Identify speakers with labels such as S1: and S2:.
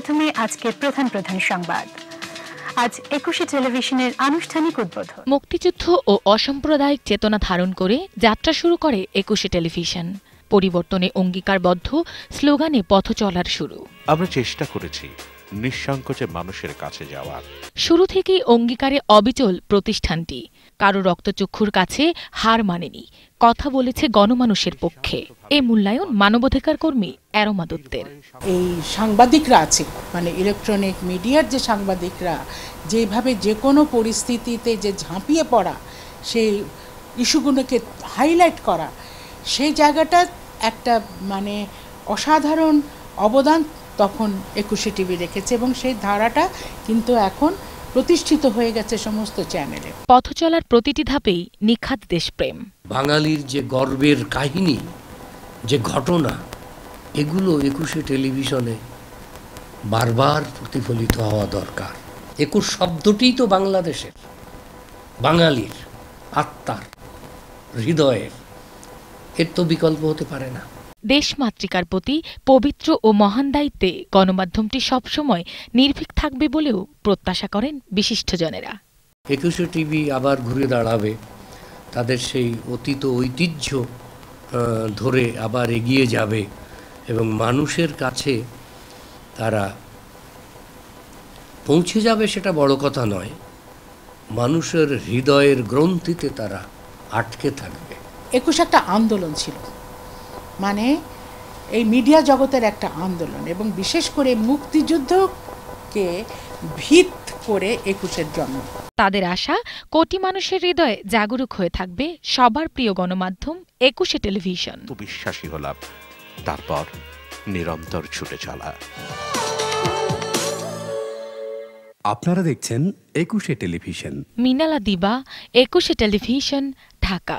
S1: প্রথমে আজকের প্রধান প্রধান সংবাদ আজ একুশে টেলিভিশনের আনুষ্ঠানিক উদ্বোধন মুক্তিযুদ্ধ ও অসাম্প্রদায়িক চেতনা ধারণ করে যাত্রা শুরু করে একুশে টেলিভিশন পরিবর্তনে অঙ্গীকারবদ্ধ স্লোগানে পথ চলার শুরু
S2: আমরা চেষ্টা করেছি নিঃসংকোচে মানুষের কাছে যাওয়ার
S1: শুরু থেকেই অঙ্গীকারে অবিচল প্রতিষ্ঠানটি কারো রক্তচক্ষুর কাছে হার মানেনি কথা বলেছে গণমানুষের পক্ষে এ মূল্যায়ন মানবাধিকার কর্মী অ্যারোমা দত্তের এই সাংবাদিকরা আছে মানে ইলেকট্রনিক মিডিয়ার যে সাংবাদিকরা যেভাবে যে কোনো
S3: পরিস্থিতিতে যে ঝাঁপিয়ে পড়া সেই ইস্যুগুলোকে হাইলাইট করা সেই জায়গাটা একটা মানে অসাধারণ অবদান তখন একুশে টিভি রেখেছে এবং সেই ধারাটা কিন্তু এখন প্রতিষ্ঠিত হয়ে
S1: গেছে সমস্ত চ্যানেলে পথ চলার প্রতিটি ধাপেই নিখাত দেশপ্রেম বাঙালির যে
S2: গর্বের কাহিনী যে ঘটনা এগুলো একুশে টেলিভিশনে বারবার প্রতিফলিত হওয়া দরকার একুশ শব্দটি তো বাংলাদেশের বাঙালির আত্মার হৃদয়ের
S1: এর তো বিকল্প হতে পারে না দেশমাতৃকার প্রতি পবিত্র ও মহান দায়িত্বে গণমাধ্যমটি সবসময় নির্ভীক থাকবে বলেও প্রত্যাশা করেন বিশিষ্টজনেরা
S2: একুশে টিভি আবার ঘুরে দাঁড়াবে তাদের সেই অতীত ঐতিহ্য ধরে আবার এগিয়ে যাবে এবং মানুষের কাছে তারা পৌঁছে যাবে সেটা বড় কথা নয় মানুষের হৃদয়ের গ্রন্থিতে তারা আটকে থাকবে
S3: একুশ একটা আন্দোলন ছিল মানে এই মিডিয়া জগতের একটা আন্দোলন এবং
S1: বিশেষ করে মুক্তিযুদ্ধকে ভিত করে একুশের জন্ম তাদের আশা কোটি মানুষের হৃদয়ে জাগরুক হয়ে থাকবে সবার প্রিয় গণমাধ্যম একুশে টেলিভিশন
S2: বিশ্বাসী হলাম তারপর নিরন্তর ছুটে চলা আপনারা দেখছেন একুশে
S1: টেলিভিশন মিনালা দিবা একুশে টেলিভিশন ঢাকা